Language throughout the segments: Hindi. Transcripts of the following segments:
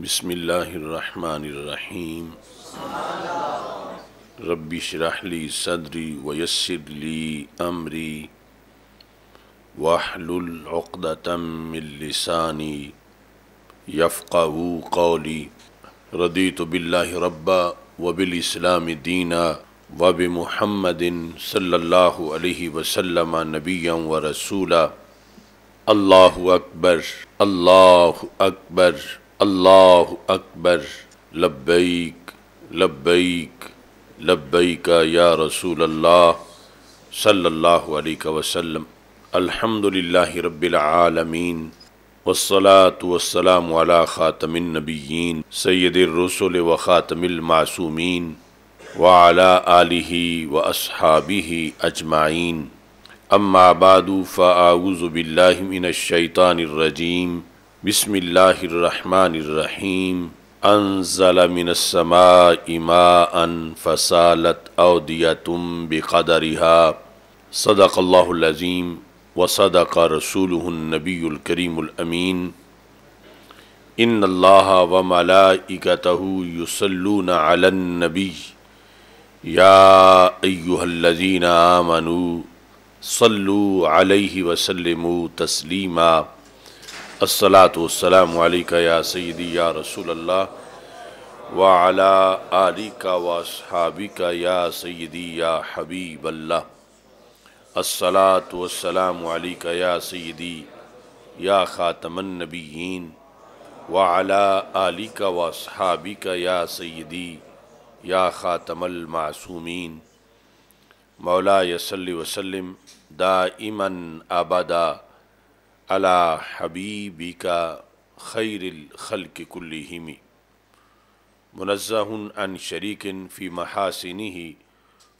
बसमीम रबी शराहली सदरी वयसरली अमरी वाहलतमिलसानी यफ़ा कौली रदी तो बिल्ला रब्बा वबिलस्लाम दीना वब महमदिन सल्ला वसलम नबिया व रसूला अल्लाह अकबर अल्लाह अकबर अल्लाह अकबर लब्बैक लब्बैक लब्बैक या रसूल अल्लाह सल्लल्लाहु अलैहि वसल्लम अल्हम्दुलिल्लाह रब्बिल आलमीन والصلاه والسلام على खातमिन النبيين سيد الرسل व المعصومين وعلى اله واصحابه اجمعين व بعد अजमाइन بالله من الشيطان الرجيم बिसमीम अनज़लमिनसमा इमा अन फसालत अवदिया तुम बदरिहा सदक़ल्लाज़ीम व सदक़ रसूलनबीकरीमीन इन अल्लाह व मलाइकत युसलून अलनबी या अयुहल्लजीन आमनु सल्लु अलैहि वसल्लम तस्लीमा असलातम या सईदी या रसूल अल्लाह वाला आली का वासहाबी का या सईदी या हबीब अल्लाह का या सईदी या ख़ातमन नबीन वाला आली का वासहाबी का या सदी या ख़ातमल मासूमीन मौला यसल वसलम इमन आबादा अला हबीबी का खैरखल कुल्लिमी मुनज़हन अन शरीकिन फ़ी महासिनी ही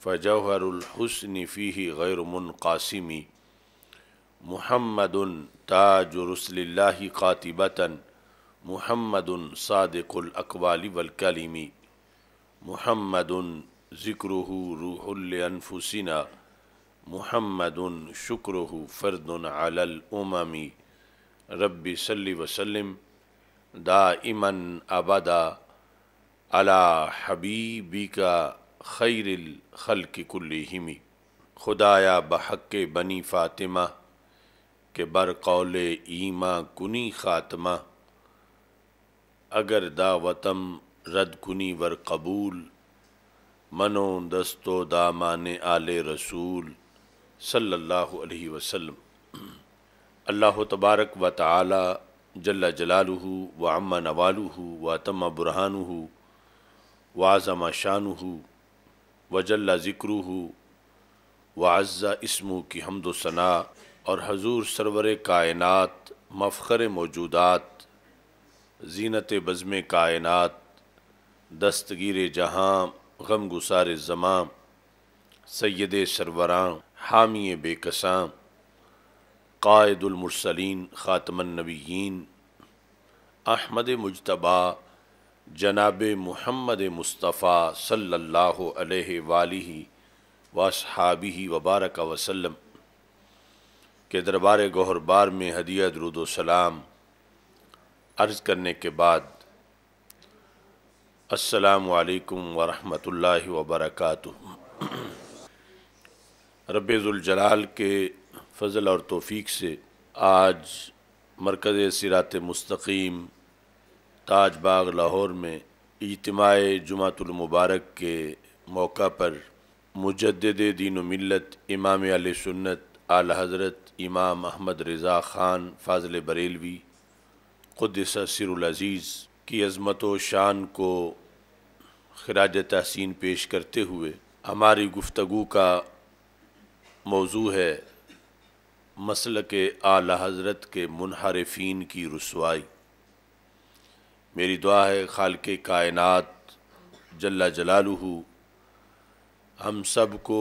फ़जहरहसन फ़ी गैरमनकासमी महमद ताजुरसल्ला कातिबता महमद सादक़ुलकवाली वलकलीमी महमद ज़िक्र रूहलफ़ुसिना मोहम्मद शुक्र फ़र्द अलमी रबी सल्ली वसलम दा इमन अबदा अला हबीबी का खैरल खल कुल्लिमी खुदाया बहक बनी फ़ातिमा के बरकौल ईमा कुनी ख़ात्मा अगर दावतम रद कुनी वर कबूल मनो दस्तो दामान आले रसूल सल्लल्लाहु अलैहि वसल्लम अल्लाह तबारक व तआला जल्ला जलालुहु व अम्मा नवालुहु व तमा बुरहानुहु व आज़मा शानुहु व जल्ला ज़िक्रुहु व अज़्ज़ा इसमु की हमदोसना और हजूर सरवर कायनात मफ़र मौजूदात जीनत बज़म कायनात दस्तगीर जहाँ गम गुसार ज़मां सैद सरवरां हामी बेकसाम कायदुलमरसलिन ख़ातमनबीन अहमद मुजतबा जनाब महमद मुस्तफ़ा सल्ला वसहाबी वबारक वसलम के दरबार गहरबार में हदिया दरुदोसलाम अर्ज़ करने के बाद अस्सलाम वालेकुम वरहमतुल्लाहि वबरकातुहू रबाल के फ़जल और तोफ़ी से आज मरकज़ सिरात मस्तकीम ताज बाग लाहौर में इजतमाع जुमातुलमबारक के मौका पर मुजद दीन मिलत इमाम आल सुन्नत आल हज़रत इमाम अहमद रज़ा ख़ान फ़ाज़ल बरेलवी क़ुदस सिरज़ीज़ की अज़मत व शान को खराज तहसीन पेश करते हुए हमारी गुफ्तु का मौजू है मसल के आला हज़रत के मुनहरफिन की रसवाई मेरी दुआ है खाल के कायनत जल्ला जलालू हम सब को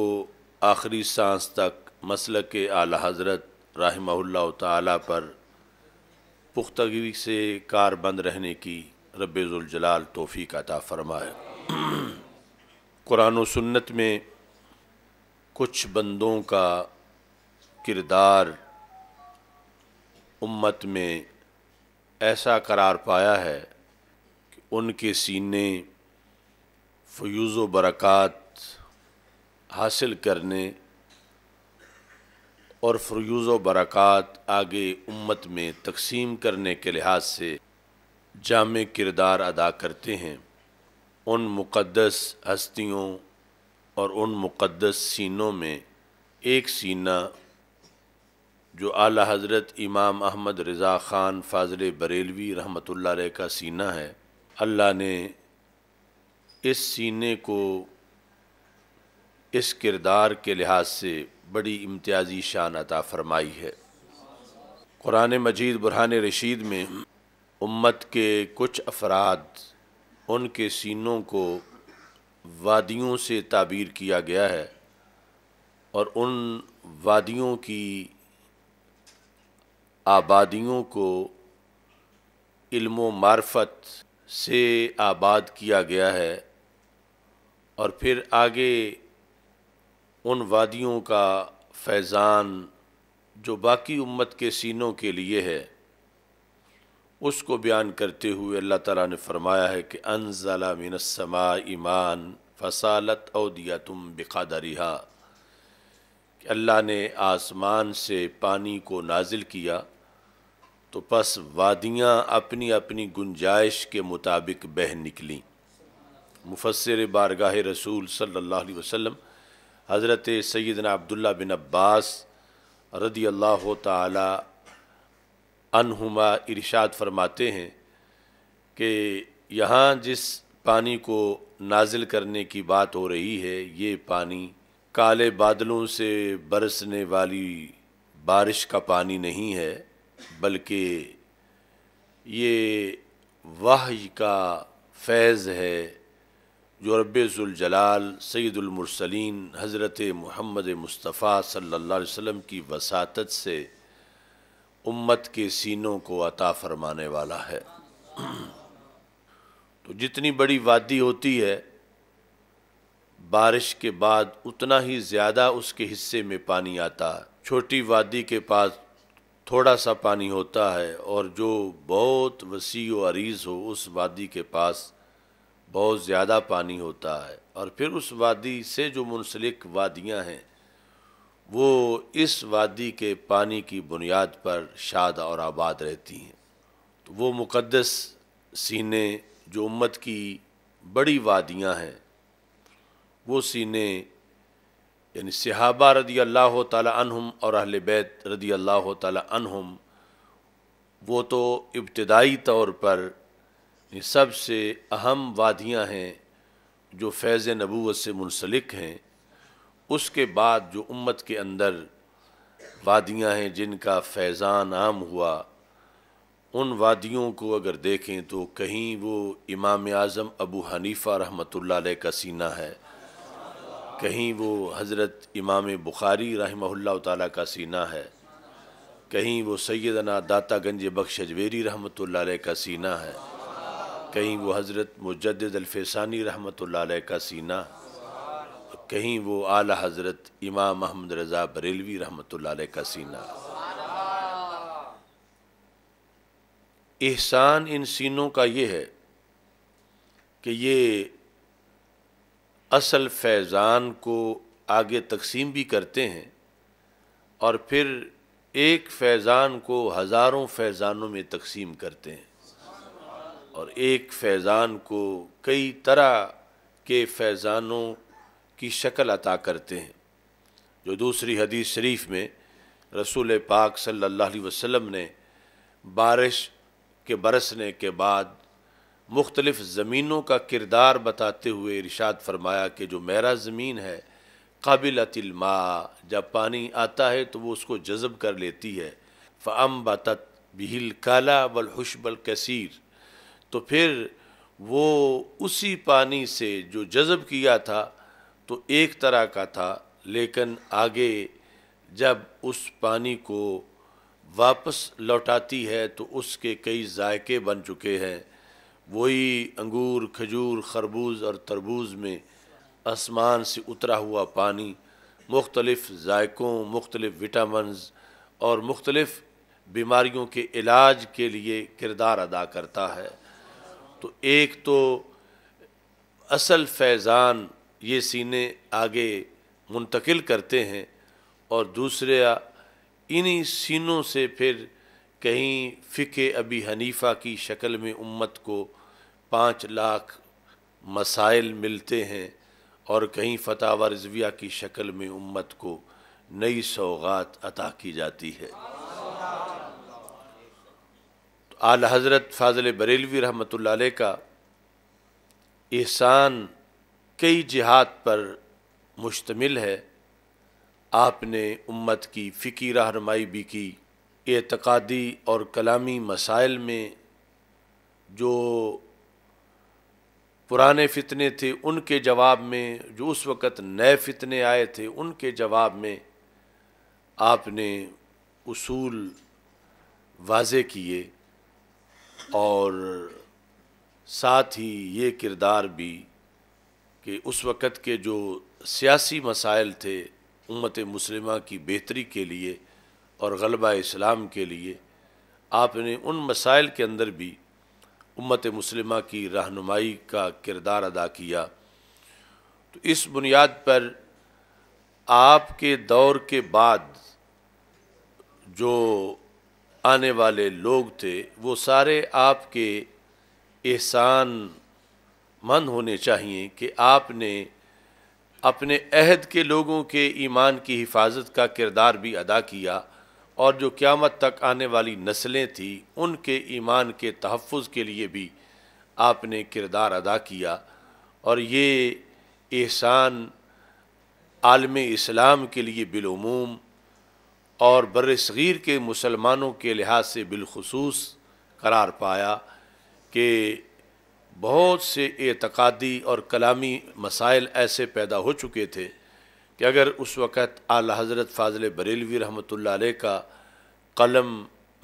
आखिरी सांस तक मसल के आला हज़रत राहमल्ला तर पर पुख्तगी से कार बंद रहने की रब्ज़ुलजलाल तोफ़ी का ताफरमा है कुरान सन्नत में कुछ बंदों का किरदार उम्मत में ऐसा करार पाया है कि उनके सीने फ्यूज़ बरक़ात हासिल करने और फ्यूज़ बरक़ात आगे उम्मत में तकसीम करने के लिहाज से जाम किरदार अदा करते हैं उन मुक़दस हस्तियों और उन मुक़दस सीनों में एक सीना जो आला हज़रत इमाम अहमद रज़ा ख़ान फाजिल बरेलवी रहमत का सीना है अल्लाह ने इस सीने को इस किरदार के लिहाज से बड़ी इम्तियाजी शान अता फ़रमाई है कुरान मजीद बुरहान रशीद में उम्मत के कुछ अफराद उनके सीनों को वादियों से ताबीर किया गया है और उन वादियों की आबादियों को इल्म मार्फत से आबाद किया गया है और फिर आगे उन वादियों का फैज़ान जो बाकी उम्मत के सीनों के लिए है उसको बयान करते हुए अल्लाह ताला ने फरमाया है कि अनजला मिनसमा ईमान फसालत दिया तुम कि अल्लाह ने आसमान से पानी को नाजिल किया तो बस वादियाँ अपनी अपनी गुंजाइश के मुताबिक बह निकली मुफसर बारगाह रसूल सल्लल्लाहु अलैहि वसल्लम हज़रत सैदना अब्दुल्ला बिन अब्बास रदी अल्लाह ताली अनहुमा इरशाद फरमाते हैं कि यहाँ जिस पानी को नाजिल करने की बात हो रही है ये पानी काले बादलों से बरसने वाली बारिश का पानी नहीं है बल्कि ये वाह का फैज़ है जो रबाल सईदुलमरसलिन हज़रत महमद मुस्तफ़ा सल्ला वसम की वसात से उम्मत के सीनों को अता फरमाने वाला है तो जितनी बड़ी वादी होती है बारिश के बाद उतना ही ज़्यादा उसके हिस्से में पानी आता छोटी वादी के पास थोड़ा सा पानी होता है और जो बहुत वसी व अरीज़ हो उस वादी के पास बहुत ज़्यादा पानी होता है और फिर उस वादी से जो मुनसलिक वादियाँ हैं वो इस वादी के पानी की बुनियाद पर शाद और आबाद रहती हैं तो वो मुक़दस सीने जो उम्मत की बड़ी वादियां हैं वो सीने यानी सिहाबा रदी अल्लाह तहम और अहल बैत रदी अल्लाह तहम वो तो इब्तदाई तौर पर सबसे अहम वादियां हैं जो फैज़ नबूत से मुनसलिक हैं उसके बाद जो उम्मत के अंदर वादियां हैं जिनका फैज़ान आम हुआ उन वादियों को अगर देखें तो कहीं वो इमाम आज़म अबू हनीफ़ा रहमतुल्लाह अलैह का सीना है कहीं वो हज़रत इमाम बुखारी रहमहुल्लाह ताला का सीना है कहीं वो सैदना दाता गंज बख्श अजवेरी रहमतुल्लाह अलैह का सीना है कहीं वो हज़रत मुजद अलफेसानी रहमतुल्लाह अलैह का सीना है कहीं वो आला हज़रत इमाम अहमद रज़ा बरेलवी रहमत का सीना एहसान इन सीनों का ये है कि ये असल फैज़ान को आगे तकसीम भी करते हैं और फिर एक फैज़ान को हज़ारों फैज़ानों में तकसीम करते हैं और एक फैज़ान को कई तरह के फैज़ानों की शक्ल अता करते हैं जो दूसरी हदीस शरीफ में रसूल पाक सल्लल्लाहु अलैहि वसल्लम ने बारिश के बरसने के बाद मुख्तलिफ़ ज़मीनों का किरदार बताते हुए इरशाद फरमाया कि जो मेरा ज़मीन है काबिलतिलमा जब पानी आता है तो वो उसको जज़ब कर लेती है फ़म बतत बिहिल काला वल हुशबल कसीर तो फिर वो उसी पानी से जो जज़ब किया था तो एक तरह का था लेकिन आगे जब उस पानी को वापस लौटाती है तो उसके कई जायके बन चुके हैं वही अंगूर खजूर खरबूज और तरबूज में आसमान से उतरा हुआ पानी मुख्तलफ़ जायकों मुख्तलिफ़ विटामस और मुख्तलफ़ बीमारियों के इलाज के लिए किरदार अदा करता है तो एक तो असल फैज़ान ये सीने आगे मुंतकिल करते हैं और दूसरे इन्हीं सीनों से फिर कहीं फ़िके अबी हनीफ़ा की शक्ल में उम्मत को पाँच लाख मसाइल मिलते हैं और कहीं फतावा रजविया की शक्ल में उम्मत को नई सौगात अता की जाती है आल हज़रत फाजल बरेलवी रहमत का एहसान कई जिहाद पर मुश्तमिल है आपने उम्मत की फ़िकी रहनमाई भी की एतकादी और कलामी मसाइल में जो पुराने फितने थे उनके जवाब में जो उस वक़्त नए फितने आए थे उनके जवाब में आपने उसूल वाजे किए और साथ ही ये किरदार भी कि उस वक़्त के जो सियासी मसाइल थे उम्मत मुसलिमा की बेहतरी के लिए और गलबा इस्लाम के लिए आपने उन मसाइल के अंदर भी उम्मत मुसलिमा की रहनुमाई का किरदार अदा किया तो इस बुनियाद पर आपके दौर के बाद जो आने वाले लोग थे वो सारे आपके एहसान मंद होने चाहिए कि आपने अपने अहद के लोगों के ईमान की हिफाजत का किरदार भी अदा किया और जो क़्यामत तक आने वाली नस्लें थी उनके ईमान के तहफ़ के लिए भी आपने किरदार अदा किया और ये एहसान आलम इस्लाम के लिए बिलूम और बर सग़ीर के मुसलमानों के लिहाज से बिलखसूस करार पाया कि बहुत से एतकादी और कलामी मसाइल ऐसे पैदा हो चुके थे कि अगर उस वक़्त आला हज़रत फाजल बरेलवी रहमत का कलम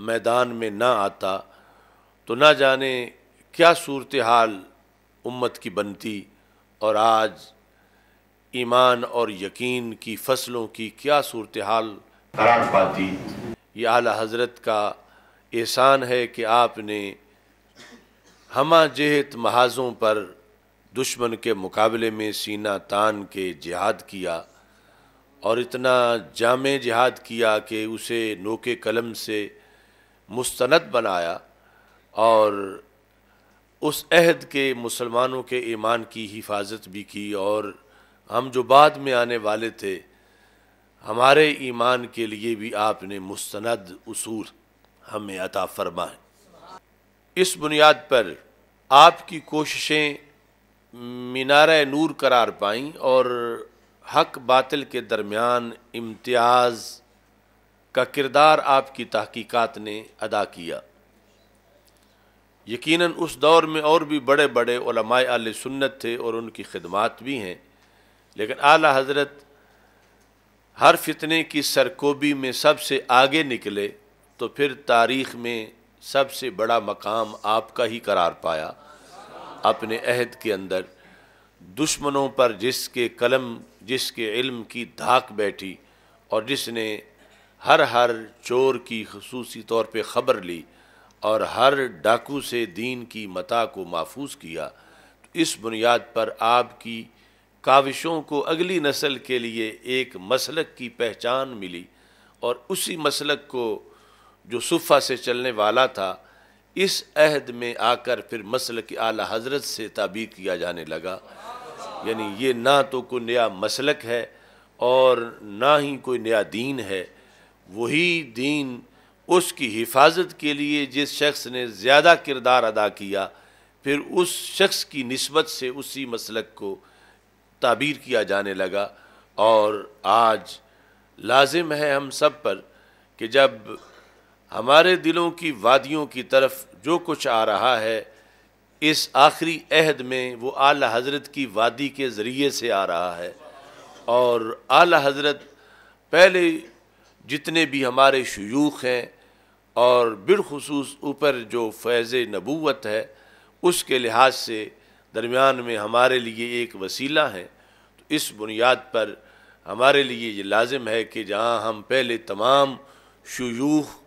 मैदान में ना आता तो ना जाने क्या सूरत हाल उम्मत की बनती और आज ईमान और यकीन की फसलों की क्या सूरत हाल करार पाती ये आला हज़रत का एहसान है कि आपने हमा जहत महाजों पर दुश्मन के मुकाबले में सीना तान के जिहाद किया और इतना जाम जिहाद किया कि उसे नोके कलम से मुस्तनद बनाया और उस अहद के मुसलमानों के ईमान की हिफाजत भी की और हम जो बाद में आने वाले थे हमारे ईमान के लिए भी आपने मुस्तनद उसूल हमें अता फरमाए इस बुनियाद पर आपकी कोशिशें मीनार नूर करार पाई और हक बातिल के दरमियान इम्तियाज़ का किरदार आपकी तहकीकात ने अदा किया यकीनन उस दौर में और भी बड़े बड़े आल सुन्नत थे और उनकी खिदमात भी हैं लेकिन आला हज़रत हर फितने की सरकोबी में सबसे आगे निकले तो फिर तारीख़ में सबसे बड़ा मकाम आपका ही करार पाया अपने अहद के अंदर दुश्मनों पर जिसके कलम जिसके इल्म की धाक बैठी और जिसने हर हर चोर की खसूसी तौर पे ख़बर ली और हर डाकू से दीन की मता को महफूज किया तो इस बुनियाद पर आपकी काविशों को अगली नस्ल के लिए एक मसलक की पहचान मिली और उसी मसलक को जो सुफा से चलने वाला था इस अहद में आकर फिर मसल की आला हजरत से ताबीर किया जाने लगा यानी ये ना तो कोई नया मसलक है और ना ही कोई नया दीन है वही दीन उसकी हिफाजत के लिए जिस शख्स ने ज़्यादा किरदार अदा किया फिर उस शख्स की नस्बत से उसी मसलक को ताबीर किया जाने लगा और आज लाजिम है हम सब पर कि जब हमारे दिलों की वादियों की तरफ जो कुछ आ रहा है इस आखिरी अहद में वो आला हज़रत की वादी के ज़रिए से आ रहा है और आला हज़रत पहले जितने भी हमारे शयूख हैं और बिलखसूस ऊपर जो फैज़ नबूत है उसके लिहाज से दरमियान में हमारे लिए एक वसीला है तो इस बुनियाद पर हमारे लिए ये लाजम है कि जहाँ हम पहले तमाम शयूख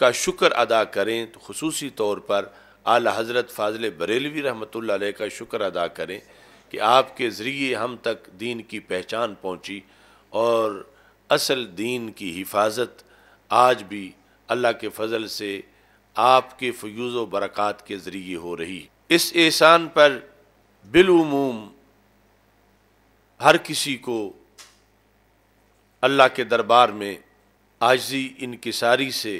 का शुक्र अदा करें तो खसूसी तौर पर आला हज़रत फाजल बरेलवी रहमत का शुक्र अदा करें कि आपके ज़रिए हम तक दीन की पहचान पहुँची और असल दीन की हिफाजत आज भी अल्लाह के फजल से आपके फ्यूज़ व बरक़ात के ज़रिए हो रही इस एहसान पर बिलूमूम हर किसी को अल्लाह के दरबार में आजी इनकसारी से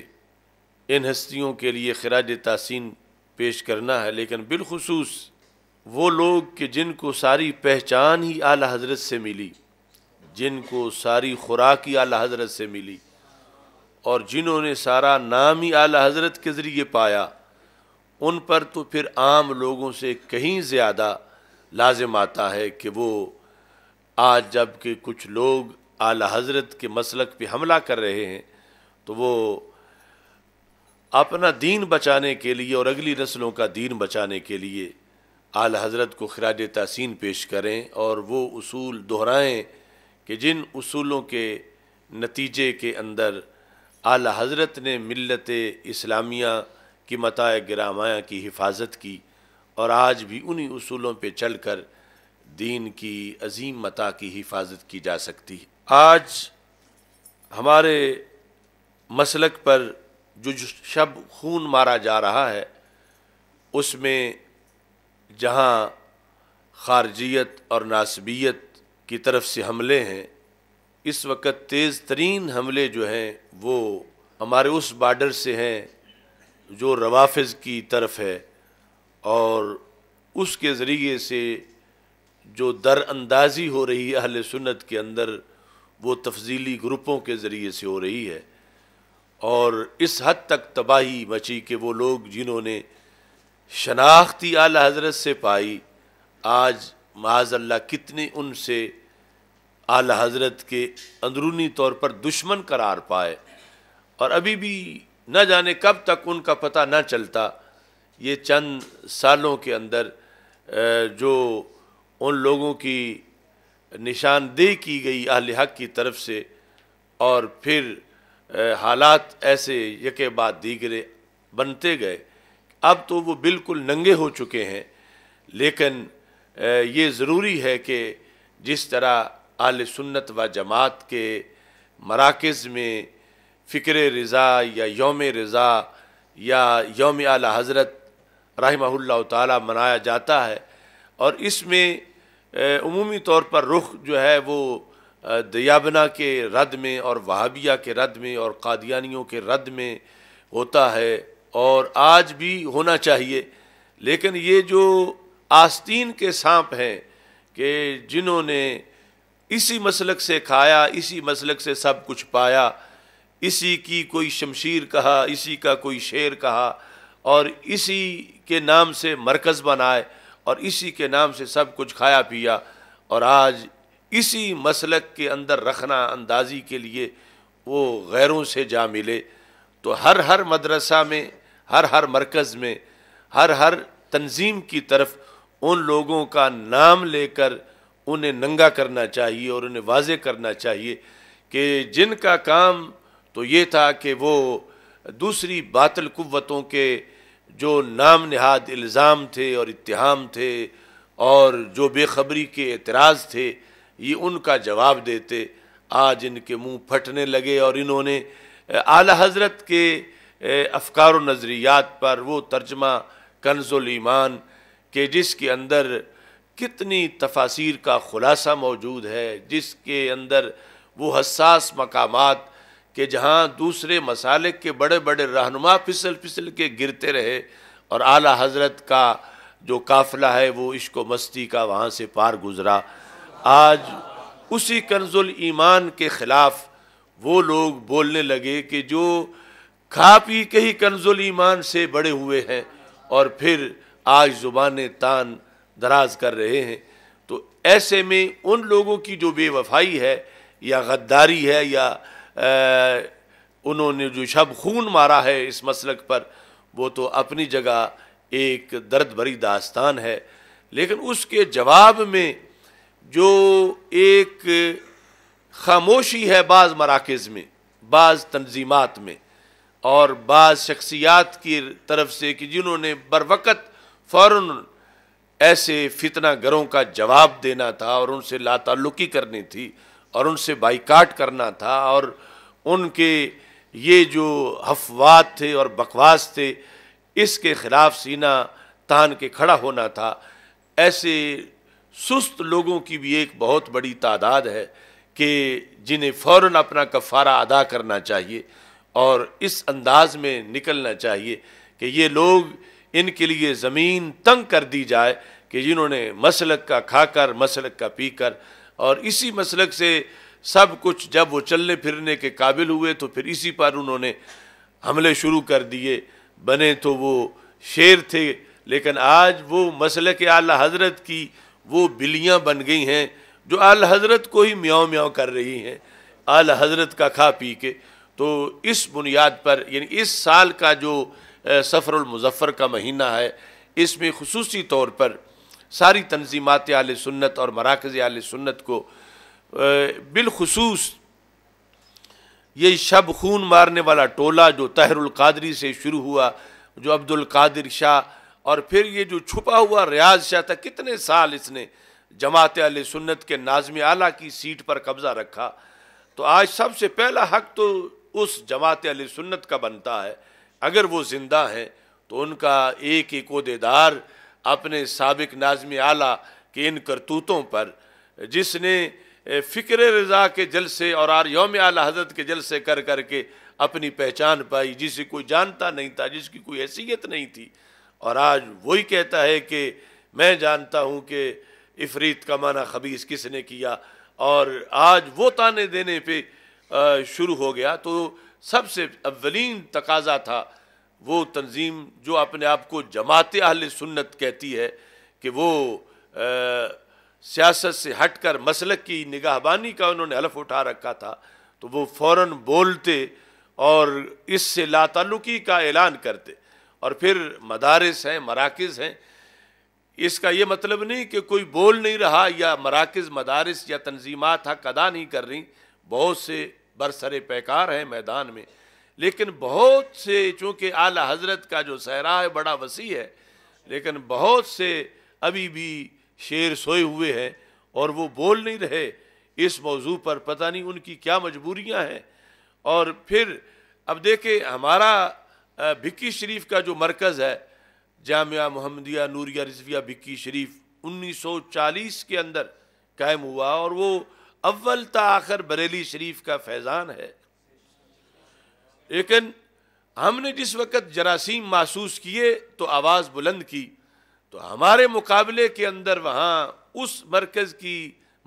इन हस्तियों के लिए खराज तहसीन पेश करना है लेकिन बिलखसूस वो लोग कि जिनको सारी पहचान ही आला हजरत से मिली जिनको सारी खुराक ही आला हजरत से मिली और जिन्होंने सारा नाम ही आला हजरत के ज़रिए पाया उन पर तो फिर आम लोगों से कहीं ज़्यादा लाजम आता है कि वो आज जब के कुछ लोग आला हजरत के मसलक पे हमला कर रहे हैं तो वो अपना दीन बचाने के लिए और अगली नस्लों का दीन बचाने के लिए आल हज़रत को खराज तहसिन पेश करें और वो असूल दोहराएँ कि जिन असूलों के नतीजे के अंदर आल हज़रत ने मिलत इस्लामिया की मताय ग्रामाया की हिफाजत की और आज भी उन्हीं असूलों पर चल कर दीन की अजीम मता की हिफाजत की जा सकती है आज हमारे मसलक पर जो शब खून मारा जा रहा है उसमें जहाँ खारजियत और नासबियत की तरफ से हमले हैं इस वक्त तेज़ तरीन हमले जो हैं वो हमारे उस बार्डर से हैं जो रवाफज की तरफ है और उसके ज़रिए से जो दरअंदाजी हो रही है अहल सुन्नत के अंदर वो तफजीली ग्रुपों के ज़रिए से हो रही है और इस हद तक तबाही मची कि वो लोग जिन्होंने शनाख्ती आल हजरत से पाई आज माजल्ला कितने उनसे आला हजरत के अंदरूनी तौर पर दुश्मन करार पाए और अभी भी न जाने कब तक उनका पता न चलता ये चंद सालों के अंदर जो उन लोगों की निशानदेही की गई अहल हक की तरफ से और फिर हालात ऐसे यके बाद दीगरे बनते गए अब तो वो बिल्कुल नंगे हो चुके हैं लेकिन ये ज़रूरी है कि जिस तरह आल सुन्नत व जमात के मराकज़ में फ़िक्र रज़ा या योम रज़ा या योम आला हज़रत रहमल्ला ताली मनाया जाता है और इसमें अमूमी तौर पर रुख जो है वो दयाबना के रद्द में और वहाबिया के रद्द में और कादियानियों के रद्द में होता है और आज भी होना चाहिए लेकिन ये जो आस्तीन के सांप हैं कि जिन्होंने इसी मसलक से खाया इसी मसलक से सब कुछ पाया इसी की कोई शमशीर कहा इसी का कोई शेर कहा और इसी के नाम से मरकज़ बनाए और इसी के नाम से सब कुछ खाया पिया और आज इसी मसलक के अंदर रखना अंदाजी के लिए वो गैरों से जा मिले तो हर हर मदरसा में हर हर मरकज़ में हर हर तंजीम की तरफ उन लोगों का नाम लेकर उन्हें नंगा करना चाहिए और उन्हें वाजे करना चाहिए कि जिनका काम तो ये था कि वो दूसरी बातल कुतों के जो नाम नहाद इल्ज़ाम थे और इत्हाम थे और जो बेखबरी के एतराज़ थे ये उनका जवाब देते आज इनके मुंह फटने लगे और इन्होंने आला हजरत के अफकार नज़रियात पर वो तर्जमा कंजुल ईमान के जिसके अंदर कितनी तफासिर का ख़ुलासा मौजूद है जिसके अंदर वो हसास मकाम के जहाँ दूसरे मसाले के बड़े बड़े रहनुमा फिसल फिसल के गिरते रहे और आला हजरत का जो काफ़िला है वो इश्क मस्ती का वहाँ से पार गुज़रा आज उसी कंजुल ईमान के ख़िलाफ़ वो लोग बोलने लगे कि जो खा पी के ही कंजुल ईमान से बड़े हुए हैं और फिर आज ज़ुबान तान दराज कर रहे हैं तो ऐसे में उन लोगों की जो बेवफाई है या गद्दारी है या उन्होंने जो शब खून मारा है इस मसलक पर वो तो अपनी जगह एक दर्द भरी दास्तान है लेकिन उसके जवाब में जो एक खामोशी है बाज़ मराकज़ में बाज़ तनजीमत में और बाज़ शख्सियात की तरफ से कि जिन्होंने बर वक़्त फ़ौर ऐसे फितना गरों का जवाब देना था और उनसे लातल्लुकी करनी थी और उनसे बाइकाट करना था और उनके ये जो अफवाद थे और बकवास थे इसके ख़िलाफ़ सीना तान के खड़ा होना था ऐसे सुस्त लोगों की भी एक बहुत बड़ी तादाद है कि जिन्हें फ़ौर अपना कफ़ारा अदा करना चाहिए और इस अंदाज में निकलना चाहिए कि ये लोग इनके लिए ज़मीन तंग कर दी जाए कि जिन्होंने मसलक का खाकर मसलक का पीकर और इसी मसलक से सब कुछ जब वो चलने फिरने के काबिल हुए तो फिर इसी पर उन्होंने हमले शुरू कर दिए बने तो वो शेर थे लेकिन आज वो मसल आला हजरत की वो बिल्लियाँ बन गई हैं जो आल हज़रत को ही म्याओ म्याओ कर रही हैं आल हज़रत का खा पी के तो इस बुनियाद पर यानी इस साल का जो सफ़रमज़फ़र का महीना है इसमें खसूस तौर पर सारी तनजीमत आल सुन्नत और मराकज़ आल सुन्नत को बिलखसूस ये शब खून मारने वाला टोला जो तहरुल कादरी से शुरू हुआ जो अब्दुल कादिर शाह और फिर ये जो छुपा हुआ रियाज शाह था कितने साल इसने जमात अल सुन्नत के नाजम आला की सीट पर कब्ज़ा रखा तो आज सबसे पहला हक तो उस जमात अल सुन्नत का बनता है अगर वो ज़िंदा हैं तो उनका एक एक अहदेदार अपने सबक नाजम आला के इन करतूतों पर जिसने फ़िक्र रज़ा के जलसे और आर योम आला हजरत के जलसे कर कर करके अपनी पहचान पाई जिसे कोई जानता नहीं था जिसकी कोई हैसियत नहीं थी और आज वही कहता है कि मैं जानता हूँ कि इफरीत का माना खबीस किसने किया और आज वो ताने देने पे शुरू हो गया तो सबसे अवलिन तकाजा था वो तंजीम जो अपने आप को जमात अहल सुन्नत कहती है कि वो सियासत से हट कर मसलक की निगाहबानी का उन्होंने हलफ उठा रखा था तो वो फ़ौर बोलते और इससे लातलुकी का ऐलान करते और फिर मदारस हैं मराकज़ हैं इसका ये मतलब नहीं कि कोई बोल नहीं रहा या मराकज़ मदारस या तनजीमत हक अदा नहीं कर रही बहुत से बरसर पैकार हैं मैदान में लेकिन बहुत से चूँकि आला हज़रत का जो सहरा है बड़ा वसी है लेकिन बहुत से अभी भी शेर सोए हुए हैं और वो बोल नहीं रहे इस मौजू पर पता नहीं उनकी क्या मजबूरियाँ हैं और फिर अब देखे हमारा भिक्की शरीफ का जो मरकज़ है जामिया मोहम्मदिया नूरिया रिजविया भिक्की शरीफ 1940 के अंदर कायम हुआ और वो अव्वल ता आखिर बरेली शरीफ का फैज़ान है लेकिन हमने जिस वक्त जरासीम महसूस किए तो आवाज़ बुलंद की तो हमारे मुकाबले के अंदर वहाँ उस मरकज़ की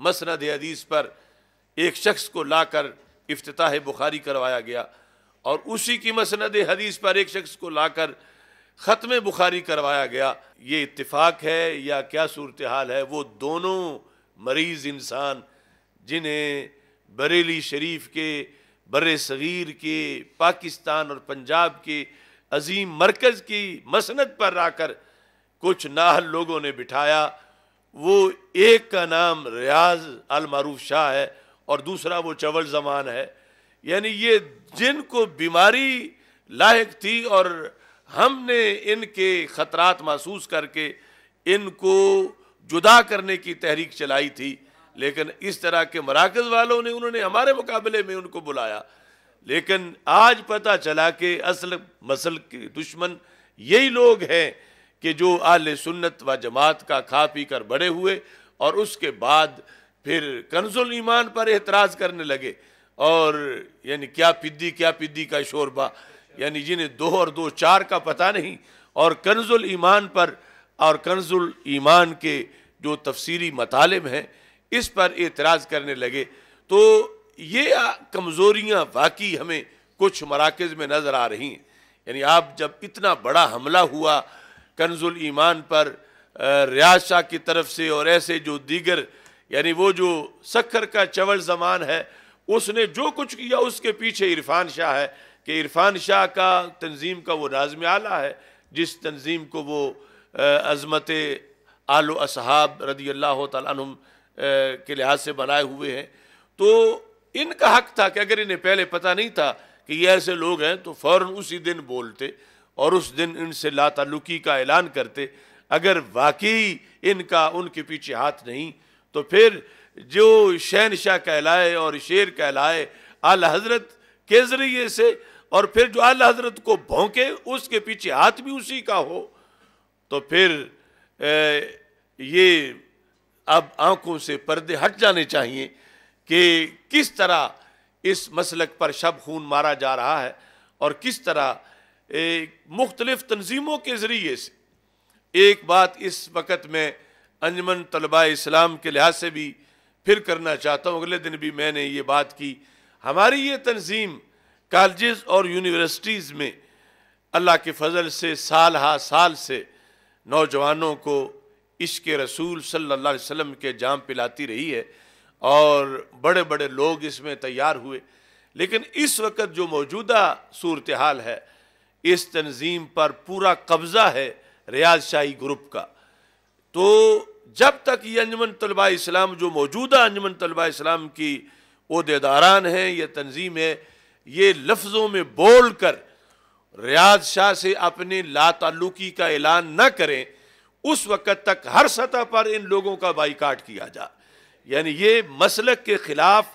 मसनद हदीस पर एक शख्स को लाकर अफ्ताह बुखारी करवाया गया और उसी की मसंद हदीस पर एक शख्स को लाकर ख़त्म बुखारी करवाया गया ये इतफाक है या क्या सूरत हाल है वो दोनों मरीज़ इंसान जिन्हें बरेली शरीफ के बर सग़ीर के पाकिस्तान और पंजाब के अजीम मरकज़ की मसनत पर आकर कुछ नाहल लोगों ने बिठाया वो एक का नाम रियाज अलमारूफ शाह है और दूसरा वो चवल जमान है यानी ये जिनको बीमारी लायक थी और हमने इनके ख़तरात महसूस करके इनको जुदा करने की तहरीक चलाई थी लेकिन इस तरह के मराकज़ वालों ने उन्होंने हमारे मुकाबले में उनको बुलाया लेकिन आज पता चला कि असल मसल के दुश्मन यही लोग हैं कि जो आल सुन्नत व जमात का खा पी कर बड़े हुए और उसके बाद फिर कंजुल ईमान पर एतराज़ करने लगे और यानी क्या पिद्दी क्या पिद्दी का शोरबा यानी जिन्हें दो और दो चार का पता नहीं और कंजुल ईमान पर और कंजुल ईमान के जो तफसीरी मतालब हैं इस पर एतराज़ करने लगे तो ये कमज़ोरियाँ वाकई हमें कुछ मराकज़ में नज़र आ रही हैं यानी आप जब इतना बड़ा हमला हुआ कंजुल ईमान पर रियाज शाह की तरफ से और ऐसे जो दीगर यानी वो जो सखर का चवल जमान है उसने जो कुछ किया उसके पीछे इरफान शाह है कि इरफान शाह का तंजीम का वो नाजम आला है जिस तंजीम को वो अज़मत आलो असहाब रदी अल्लाह तुम के लिहाज से बनाए हुए हैं तो इनका हक था कि अगर इन्हें पहले पता नहीं था कि ये ऐसे लोग हैं तो फ़ौर उसी दिन बोलते और उस दिन इनसे लातलुकी का ऐलान करते अगर वाकई इनका उनके पीछे हाथ नहीं तो फिर जो शहनशाह कहलाए और शेर कहलाए आला हजरत के ज़रिए से और फिर जो आला हजरत को भोंके उसके पीछे हाथ भी उसी का हो तो फिर ए, ये अब आंखों से पर्दे हट जाने चाहिए कि किस तरह इस मसलक पर शब खून मारा जा रहा है और किस तरह मुख्तलिफ तनजीमों के ज़रिए से एक बात इस वक्त में अंजमन तलबा इस्लाम के लिहाज से भी फिर करना चाहता हूँ अगले दिन भी मैंने ये बात की हमारी ये तंजीम कॉलेज और यूनिवर्सिटीज़ में अल्लाह के फजल से साल हा साल से नौजवानों को इश्क रसूल सल्लल्लाहु अलैहि वसल्लम के जाम पिलाती रही है और बड़े बड़े लोग इसमें तैयार हुए लेकिन इस वक्त जो मौजूदा सूरत हाल है इस तंजीम पर पूरा कब्ज़ा है रियाज शाही ग्रुप का तो जब तक ये अंजमन तलबा इस्लाम जो मौजूदा अंजमन तलबा इस्लाम की अहदेदारान हैं यह तंजीम है ये लफ्ज़ों में बोल कर रियाज शाह से अपने लातलुकी का ऐलान न करें उस वक़्त तक हर सतह पर इन लोगों का बाइकाट किया जा यानी ये मसलक के ख़िलाफ़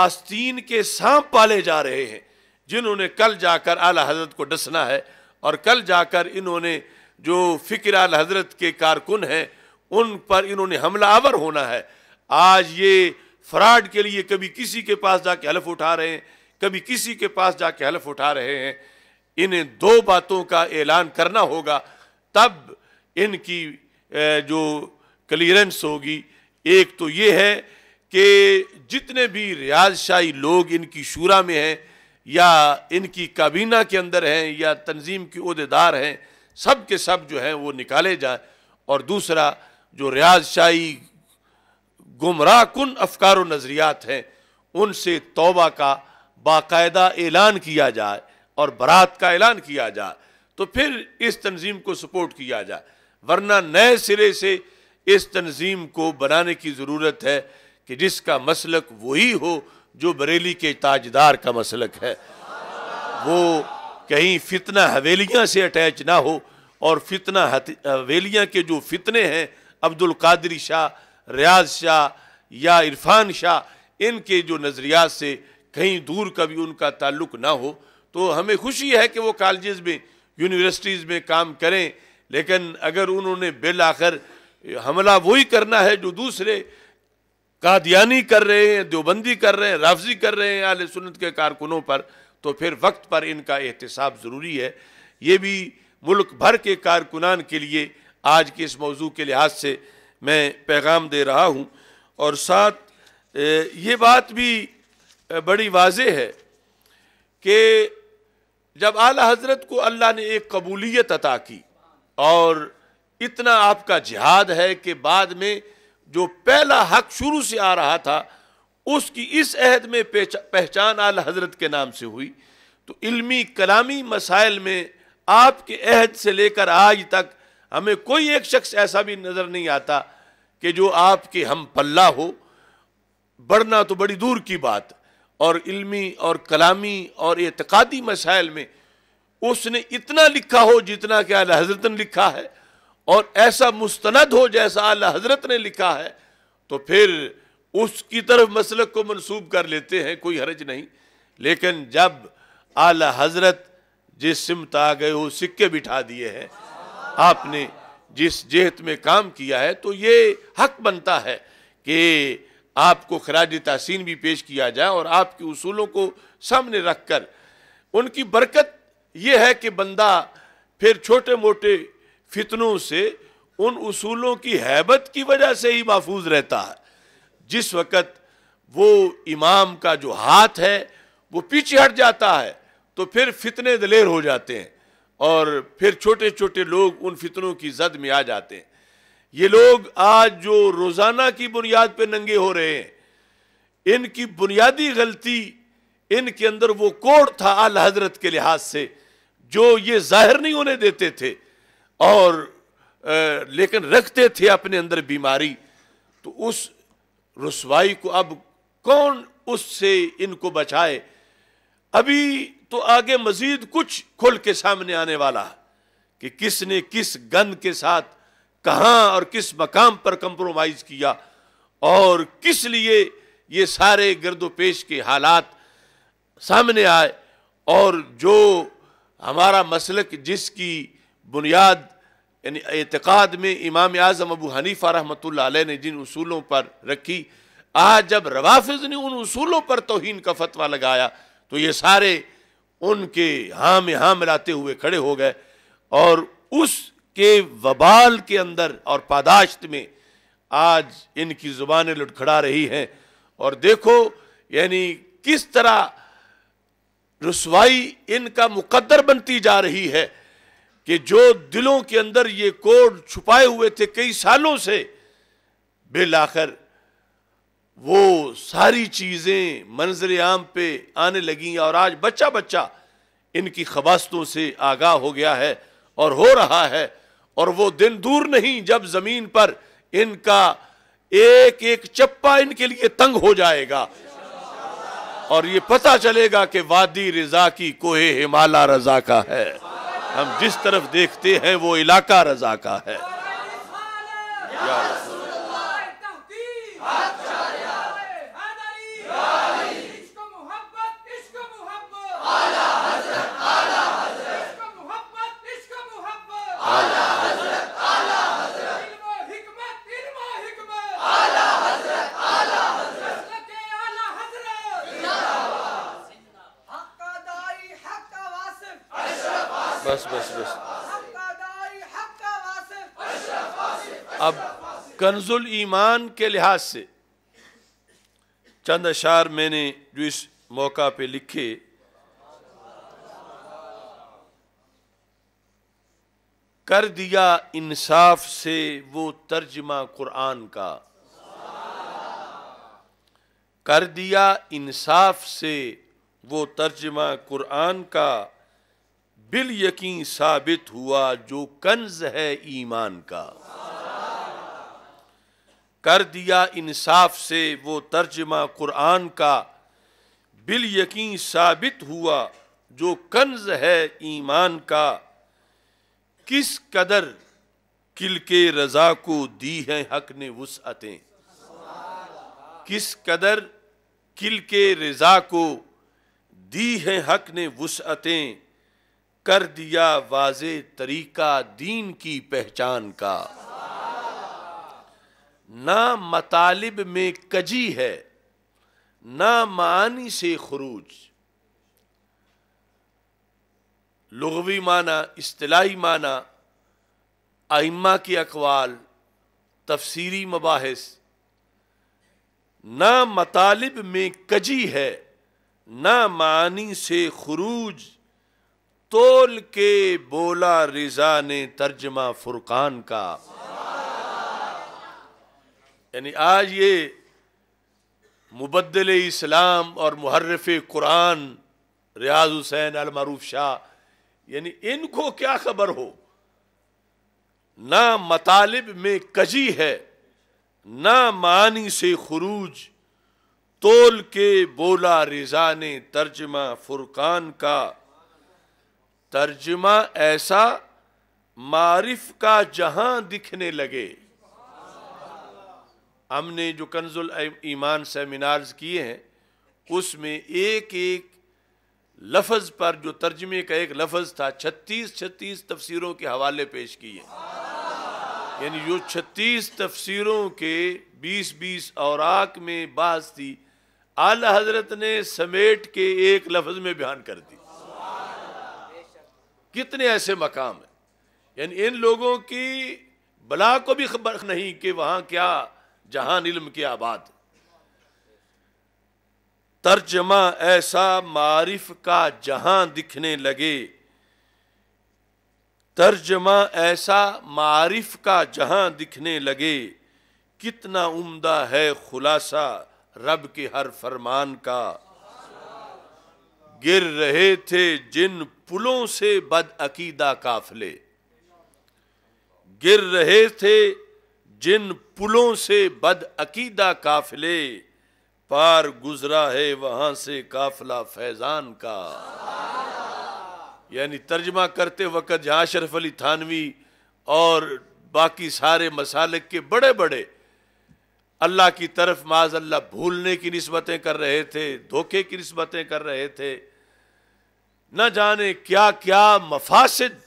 आस्तीन के सांप पाले जा रहे हैं जिन्होंने कल जाकर आला हजरत को डसना है और कल जाकर इन्होंने जो फ़िक्र आल हजरत के कारकुन हैं उन पर इन्होंने हमला आवर होना है आज ये फ्रॉड के लिए कभी किसी के पास जाके हलफ उठा रहे हैं कभी किसी के पास जाके हलफ उठा रहे हैं इन्हें दो बातों का ऐलान करना होगा तब इनकी जो क्लियरेंस होगी एक तो ये है कि जितने भी रियाजशाही लोग इनकी शूरा में हैं या इनकी काबीना के अंदर हैं या तंजीम के अहदेदार हैं सब के सब जो हैं वो निकाले जाए और दूसरा जो रियाज शाही गुमराह कन अफकार नज़रियात हैं उनसे तोबा का बाकायदा ऐलान किया जाए और बरात का ऐलान किया जाए तो फिर इस तंजीम को सपोर्ट किया जाए वरना नए सिरे से इस तंजीम को बनाने की ज़रूरत है कि जिसका मसलक वही हो जो बरेली के ताजदार का मसलक है वो कहीं फितना हवेलियाँ से अटैच ना हो और फितना हवेलियाँ के जो फितने हैं अब्दुल कादरी शाह रियाज शाह या इरफान शाह इनके जो नज़रियात से कहीं दूर का भी उनका ताल्लुक ना हो तो हमें खुशी है कि वो कॉलेज में यूनिवर्सिटीज़ में काम करें लेकिन अगर उन्होंने बिल आखिर हमला वही करना है जो दूसरे कादियानी कर रहे हैं देवबंदी कर रहे हैं राफजी कर रहे हैं आल सुनत के कारकुनों पर तो फिर वक्त पर इनका एहतसाब ज़रूरी है ये भी मुल्क भर के कारकुनान के लिए आज के इस मौजू के लिहाज से मैं पैगाम दे रहा हूँ और साथ ये बात भी बड़ी वाज है कि जब आला हजरत को अल्लाह ने एक कबूलियत अता की और इतना आपका जिहाद है कि बाद में जो पहला हक शुरू से आ रहा था उसकी इस अहद में पहचान आला हजरत के नाम से हुई तो इल्मी कलामी मसाइल में आपके अहद से लेकर आज तक हमें कोई एक शख्स ऐसा भी नज़र नहीं आता कि जो आपके हम पल्ला हो बढ़ना तो बड़ी दूर की बात और इल्मी और कलामी और एतकादी मसाइल में उसने इतना लिखा हो जितना कि अल हजरत ने लिखा है और ऐसा मुस्तनद हो जैसा अल हजरत ने लिखा है तो फिर उसकी तरफ मसलक को मनसूब कर लेते हैं कोई हरज नहीं लेकिन जब आला हजरत जिस सिमत आ गए वो सिक्के बिठा दिए हैं आपने जिस जेहत में काम किया है तो ये हक बनता है कि आपको खराज तहसीन भी पेश किया जाए और आपके उसूलों को सामने रख कर उनकी बरकत यह है कि बंदा फिर छोटे मोटे फितनों से उन उसूलों की हैबत की वजह से ही महफूज रहता है जिस वक़्त वो इमाम का जो हाथ है वो पीछे हट जाता है तो फिर फितने दलेर हो जाते हैं और फिर छोटे छोटे लोग उन फितनों की जद में आ जाते हैं ये लोग आज जो रोज़ाना की बुनियाद पर नंगे हो रहे हैं इनकी बुनियादी गलती इनके अंदर वो कोड था आल हजरत के लिहाज से जो ये जाहिर नहीं होने देते थे और आ, लेकिन रखते थे अपने अंदर बीमारी तो उस रसवाई को अब कौन उससे इनको बचाए अभी तो आगे मजीद कुछ खुल के सामने आने वाला कि किसने किस गंद के साथ कहाँ और किस मकाम पर कंप्रोमाइज़ किया और किस लिए ये सारे गर्दो पेश के हालात सामने आए और जो हमारा मसलक जिसकी बुनियाद यानी एतक़ाद में इमाम आज़म अबू हनीफ़ा रहमत ने जिन असूलों पर रखी आज जब रवाफ़ ने उन असूलों पर तोहन का फतवा लगाया तो ये सारे उनके हाँ में हाँ मिलाते हुए खड़े हो गए और उसके वबाल के अंदर और पादाश्त में आज इनकी ज़ुबानें लुटखड़ा रही हैं और देखो यानी किस तरह रसवाई इनका मुकद्दर बनती जा रही है कि जो दिलों के अंदर ये कोड छुपाए हुए थे कई सालों से बिल आखिर वो सारी चीज़ें मंजर आम पे आने लगी और आज बच्चा बच्चा इनकी खबास्तों से आगाह हो गया है और हो रहा है और वो दिन दूर नहीं जब ज़मीन पर इनका एक एक चप्पा इनके लिए तंग हो जाएगा और ये पता चलेगा कि वादी रजा की कोहे हिमाला रजा का है हम जिस तरफ देखते हैं वो इलाका रजा का है यार। बस बस बस अब कंजुल ईमान के लिहाज से चंद अशार मैंने जो इस मौका पे लिखे कर दिया इंसाफ से वो तर्जमा कुरान का कर दिया इंसाफ से वो तर्जमा कुरान का बिल यकीन साबित हुआ जो कंज है ईमान का कर दिया इंसाफ से वो तर्जमा कुरान का बिल यकीन साबित हुआ जो कंज है ईमान का किस कदर किल के रजा को दी हैं हक ने वसअतें किस कदर किल के रजा को दी हैं हक ने वसअतें कर दिया वाज तरीका दीन की पहचान का ना मतालिब में कजी है ना मानी से खरूज लगवी माना असलाही माना आइम्मा के अकवाल तफसीरी मबास ना मतालिब में कजी है ना मानी से खरूज तोल के बोला रिजा ने तर्जमा फुरकान का यानी आज ये मुबदल इस्लाम और महर्रफ कुरान रियाज हुसैन अलमारूफ शाह यानी इनको क्या खबर हो ना मतालब में कजी है ना मानी से खरूज तोल के बोला रिजा ने तर्जमा फुरकान का तर्जमा ऐसा मारिफ का जहां दिखने लगे हमने जो कंजुल ईमान सेमिनार्स किए हैं उसमें एक एक लफज पर जो तर्जमे का एक लफज था छत्तीस छत्तीस तफसीरों के हवाले पेश किए यानी जो छत्तीस तफसीरों के बीस बीस और आक में बास थी आला हजरत ने समेट के एक लफज में बयान कर दी कितने ऐसे मकाम हैं यानी इन लोगों की बला को भी खबर नहीं कि वहां क्या जहां इल्म की आबाद तर्जमा ऐसा मारिफ का जहां दिखने लगे तर्जमा ऐसा मारिफ का जहां दिखने लगे कितना उम्दा है खुलासा रब के हर फरमान का गिर रहे थे जिन पुलों से बदअकीदा काफले गिर रहे थे जिन पुलों से बदअकीदा काफले पार गुजरा है वहां से काफला फैजान का यानी तर्जमा करते वक़्त जहां अशरफ अली थानवी और बाकी सारे मसालक के बड़े बड़े अल्लाह की तरफ माज अल्लाह भूलने की नस्बतें कर रहे थे धोखे की नस्बतें कर रहे थे न जाने क्या क्या मफासद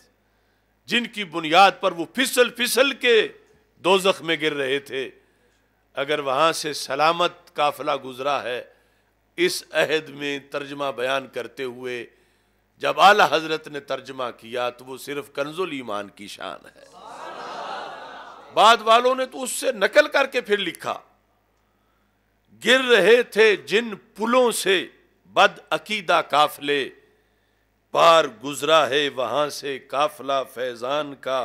जिनकी बुनियाद पर वो फिसल फिसल के दोजख में गिर रहे थे अगर वहाँ से सलामत काफिला गुजरा है इस अहद में तर्जमा बयान करते हुए जब आला हजरत ने तर्जमा किया तो वो सिर्फ कंजुल ईमान की शान है बाद वालों ने तो उससे नकल करके फिर लिखा गिर रहे थे जिन पुलों से बद अकीदा काफले पार गुजरा है वहां से काफला फैज़ान का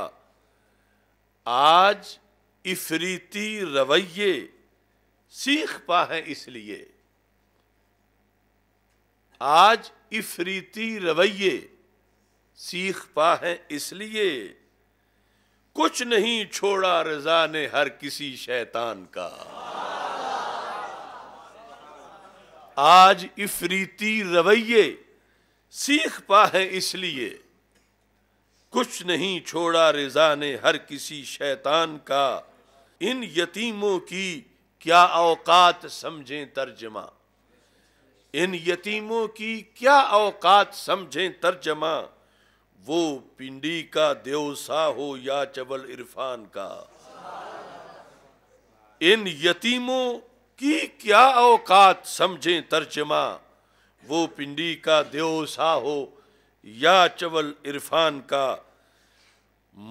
आज इफरीती रवैये सीख पा है इसलिए आज इफरीती रवैये सीख पा है इसलिए कुछ नहीं छोड़ा रजा ने हर किसी शैतान का आज इफरीती रवैये सीख पाए इसलिए कुछ नहीं छोड़ा रिजा ने हर किसी शैतान का इन यतीमों की क्या औकात समझें तर्जमा इन यतीमों की क्या औकात समझें तर्जमा वो पिंडी का देवसा हो या चबल इरफान का इन यतीमों की क्या औकात समझें तर्जमा वो पिंडी का देव सा हो या चवल इरफान का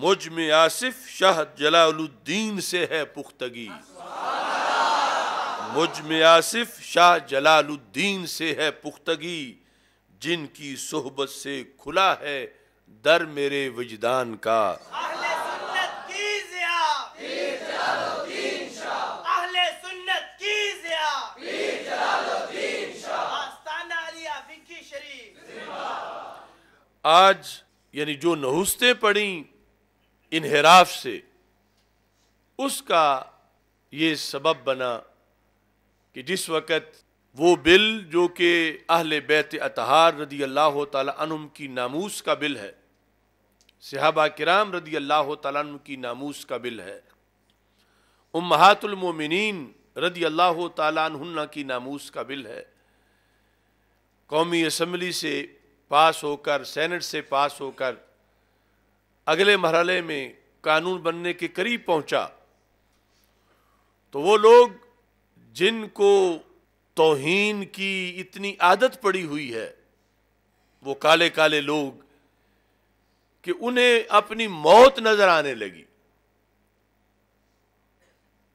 मुझ में आसिफ शाह जलालुद्दीन से है पुख्तगी मुझ में आसिफ शाह जलालुद्दीन से है पुख्तगी जिनकी सोहबत से खुला है दर मेरे वजदान का आज यानी जो नहुस्तें पड़ी इनहराफ से उसका ये सबब बना कि जिस वक़्त वो बिल जो कि अहल बैत अतहार रदी अल्लाह तुम की नामूस का बिल है सिहाबा कराम रदी अल्लाह तुम की नामूस का बिल है उमहातुलमोमिन रदी अल्लाह तुन्ना की नामूस का बिल है कौमी असम्बली से पास होकर सेनेट से पास होकर अगले मरहले में कानून बनने के करीब पहुंचा तो वो लोग जिनको तोहन की इतनी आदत पड़ी हुई है वो काले काले लोग कि उन्हें अपनी मौत नजर आने लगी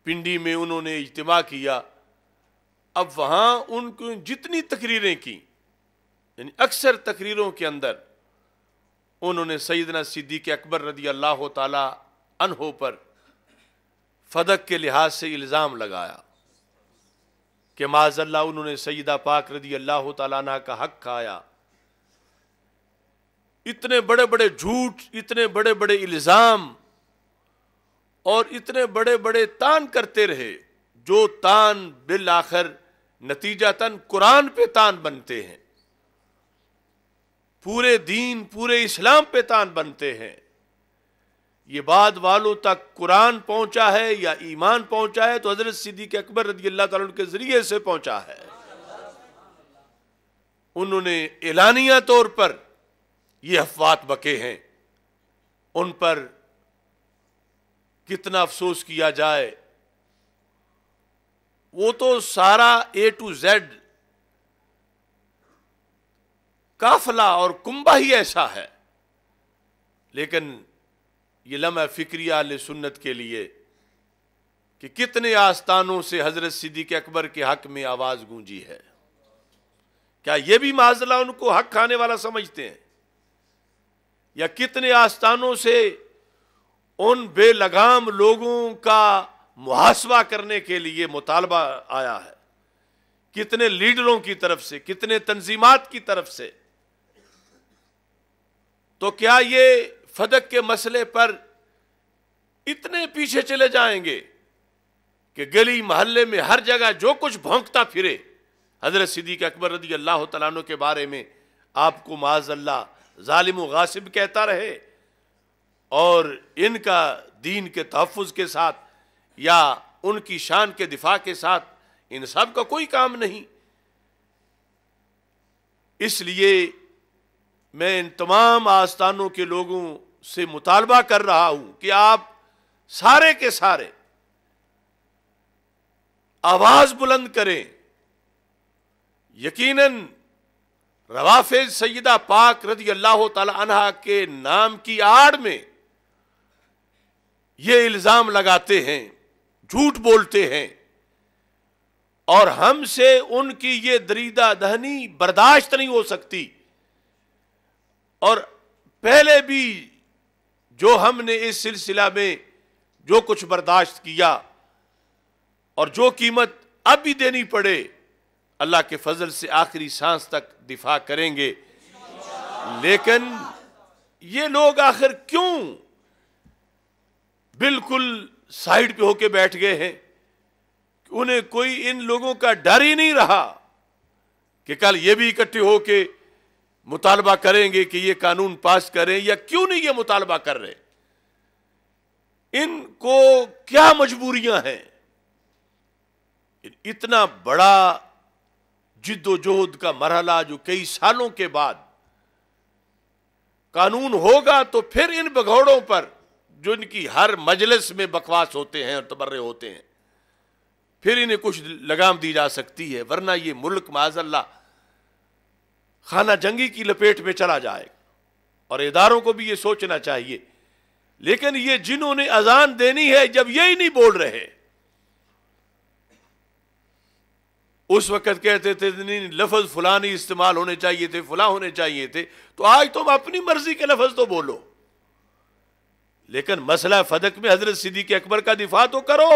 पिंडी में उन्होंने इज्तम किया अब वहां उनको जितनी तकरीरें की यानी अक्सर तकरीरों के अंदर उन्होंने सईदना सिद्दीक अकबर रदी अल्लाह तहो पर फदक के लिहाज से इल्ज़ाम लगाया कि माजल्ला उन्होंने सईदा पाक रदी अल्लाह तला का हक खाया इतने बड़े बड़े झूठ इतने बड़े बड़े इल्ज़ाम और इतने बड़े बड़े तान करते रहे जो तान बिल आखिर तन कुरान पे तान बनते हैं पूरे दीन पूरे इस्लाम पे तान बनते हैं ये बाद वालों तक कुरान पहुंचा है या ईमान पहुंचा है तो हजरत सिद्दीक अकबर रजी अल्लाह तला के जरिए से पहुंचा है उन्होंने एलानिया तौर पर ये अफवात बके हैं उन पर कितना अफसोस किया जाए वो तो सारा ए टू जेड काफला और कुंबा ही ऐसा है लेकिन ये लम्हा फिक्रिया सुन्नत के लिए कि कितने आस्थानों से हजरत सिद्दीक अकबर के हक में आवाज़ गूंजी है क्या यह भी माजला उनको हक खाने वाला समझते हैं या कितने आस्थानों से उन बेलगाम लोगों का मुहासवा करने के लिए मुतालबा आया है कितने लीडरों की तरफ से कितने तंजीमात की तरफ से तो क्या ये फदक के मसले पर इतने पीछे चले जाएंगे कि गली मोहल्ले में हर जगह जो कुछ भोंकता फिरे हजरत सिद्दीक अकबर रदी अल्लाह तु के बारे में आपको माजल्ला ालिम गासिब कहता रहे और इनका दीन के तहफ़ के साथ या उनकी शान के दिफा के साथ इन सब का कोई काम नहीं इसलिए मैं इन तमाम आस्थानों के लोगों से मुतालबा कर रहा हूं कि आप सारे के सारे आवाज बुलंद करें यकीनन रवाफेज सैदा पाक रजी अल्लाह तला के नाम की आड़ में ये इल्ज़ाम लगाते हैं झूठ बोलते हैं और हमसे उनकी ये दरीदा दहनी बर्दाश्त नहीं हो सकती और पहले भी जो हमने इस सिलसिला में जो कुछ बर्दाश्त किया और जो कीमत अब भी देनी पड़े अल्लाह के फजल से आखिरी सांस तक दिफा करेंगे लेकिन ये लोग आखिर क्यों बिल्कुल साइड पे होके बैठ गए हैं उन्हें कोई इन लोगों का डर ही नहीं रहा कि कल ये भी इकट्ठे होके मुतालबा करेंगे कि ये कानून पास करें या क्यों नहीं ये मुतालबा कर रहे इनको क्या मजबूरियां हैं इतना बड़ा जिद्दोजहद का मरहला जो कई सालों के बाद कानून होगा तो फिर इन बघौड़ों पर जो इनकी हर मजलिस में बकवास होते हैं और तबर्रे होते हैं फिर इन्हें कुछ लगाम दी जा सकती है वरना ये मुल्क माजल्ला खाना जंगी की लपेट में चला जाए और इदारों को भी ये सोचना चाहिए लेकिन ये जिन्होंने अजान देनी है जब ये ही नहीं बोल रहे उस वक्त कहते थे नहीं लफज फुला नहीं इस्तेमाल होने चाहिए थे फुला होने चाहिए थे तो आज तुम अपनी मर्जी के लफज तो बोलो लेकिन मसला फदक में हजरत सिद्दीक अकबर का दिफा तो करो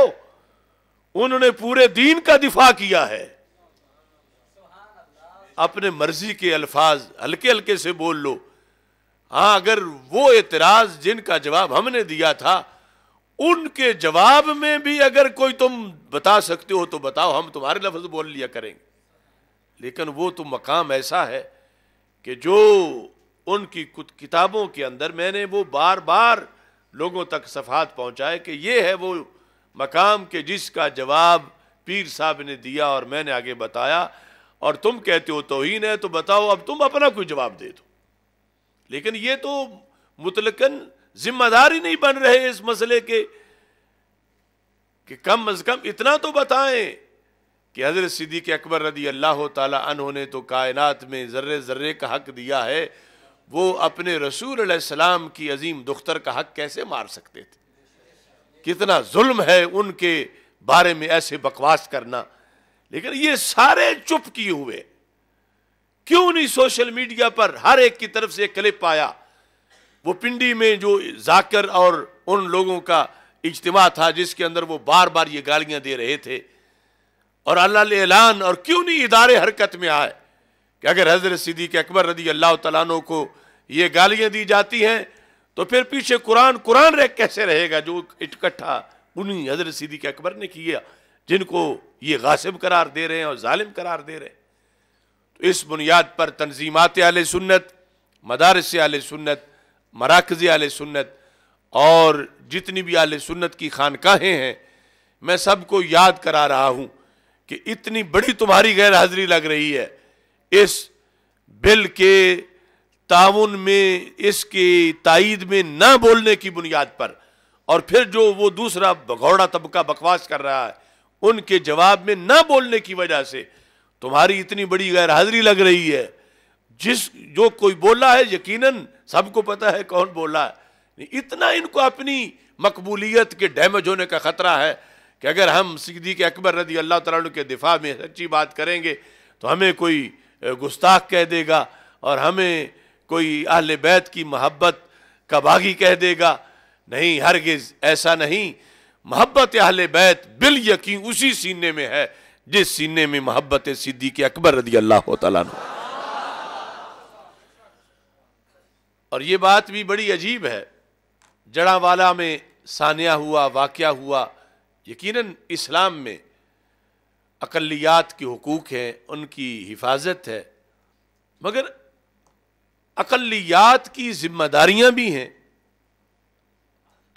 उन्होंने पूरे दीन का दिफा किया है अपने मर्जी के अल्फाज हल्के हल्के से बोल लो हाँ अगर वो एतराज़ जिनका जवाब हमने दिया था उनके जवाब में भी अगर कोई तुम बता सकते हो तो बताओ हम तुम्हारे लफ्ज बोल लिया करेंगे लेकिन वो तो मकाम ऐसा है कि जो उनकी कुछ किताबों के अंदर मैंने वो बार बार लोगों तक सफात पहुंचाए कि ये है वो मकाम के जिसका जवाब पीर साहब ने दिया और मैंने आगे बताया और तुम कहते हो तोहन है तो बताओ अब तुम अपना कोई जवाब दे दो लेकिन ये तो मुतलकन जिम्मेदार ही नहीं बन रहे इस मसले के कि कम अज कम इतना तो बताएं कि हजरत सिद्दीक अकबर रदी अल्लाह तन ने तो कायनात में ज़र्रे ज़र्रे का हक दिया है वो अपने रसूल सलाम की अजीम दुख्तर का हक कैसे मार सकते थे कितना जुल्म है उनके बारे में ऐसे बकवास करना लेकिन ये सारे चुप किए हुए क्यों नहीं सोशल मीडिया पर हर एक की तरफ से क्लिप आया वो पिंडी में जो जाकर और उन लोगों का इज्तम था जिसके अंदर वो बार बार ये गालियां दे रहे थे और अल्लाह ऐलान और क्यों नहीं इदारे हरकत में आए कि अगर हजरत सिद्दीक अकबर रदी अल्लाह तु को ये गालियां दी जाती हैं तो फिर पीछे कुरान कुरान रह कैसे रहेगा जो इकट्ठा उन्हीं हजरत सिद्दीक अकबर ने किया जिनको ये गासिब करार दे रहे हैं और ालिम करार दे रहे हैं तो इस बुनियाद पर तनजीमत आल सुन्नत मदारस आल सुन्नत मराकज़ आल सुन्नत और जितनी भी आल सुन्नत की खानकाहें हैं मैं सबको याद करा रहा हूँ कि इतनी बड़ी तुम्हारी गैर हाजिरी लग रही है इस बिल के ताउन में इसके तइद में ना बोलने की बुनियाद पर और फिर जो वो दूसरा भगौड़ा तबका बकवास कर रहा है उनके जवाब में ना बोलने की वजह से तुम्हारी इतनी बड़ी गैर हाजिरी लग रही है जिस जो कोई बोला है यकीनन सबको पता है कौन बोला है इतना इनको अपनी मकबूलियत के डैमेज होने का ख़तरा है कि अगर हम के अकबर रदी अल्लाह तु के दिफा में सच्ची बात करेंगे तो हमें कोई गुस्ताख कह देगा और हमें कोई अहल बैत की मोहब्बत का बागी कह देगा नहीं हरगिज़ ऐसा नहीं मोहब्बत अहल बैत बिल यकीन उसी सीने में है जिस सीने में मोहब्बत सिद्दी के अकबर रदी अल्लाह तला और ये बात भी बड़ी अजीब है जड़ावाला में सानिया हुआ वाक़ हुआ यकीनन इस्लाम में अकलियात के हकूक़ हैं उनकी हिफाजत है मगर अकलियात की जिम्मेदारियां भी हैं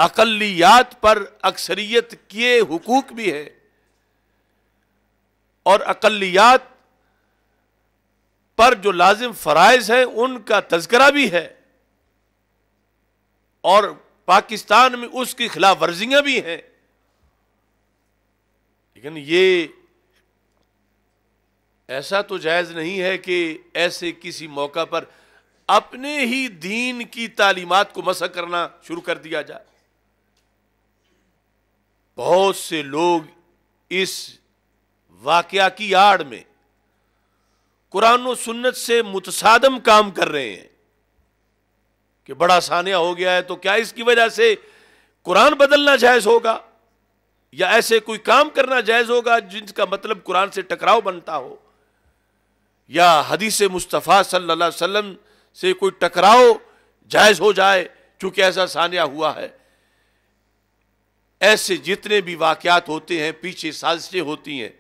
अकलियात पर अक्सरियत किए हुकूक भी है और अकलियात पर जो लाजिम फ़राइज़ हैं उनका तस्करा भी है और पाकिस्तान में उसकी खिलाफ वर्जियाँ भी हैं लेकिन ये ऐसा तो जायज़ नहीं है कि ऐसे किसी मौका पर अपने ही दीन की तालीमत को मसक करना शुरू कर दिया जाए बहुत से लोग इस वाकया की आड़ में कुरान और सुन्नत से मुतसादम काम कर रहे हैं कि बड़ा सानिया हो गया है तो क्या इसकी वजह से कुरान बदलना जायज़ होगा या ऐसे कोई काम करना जायज़ होगा जिनका मतलब कुरान से टकराव बनता हो या हदीस मुस्तफ़ा सल्लल्लाहु अलैहि वसल्लम से कोई टकराव जायज़ हो जाए चूंकि ऐसा सानिया हुआ है ऐसे जितने भी वाक़ात होते हैं पीछे साजिशें होती हैं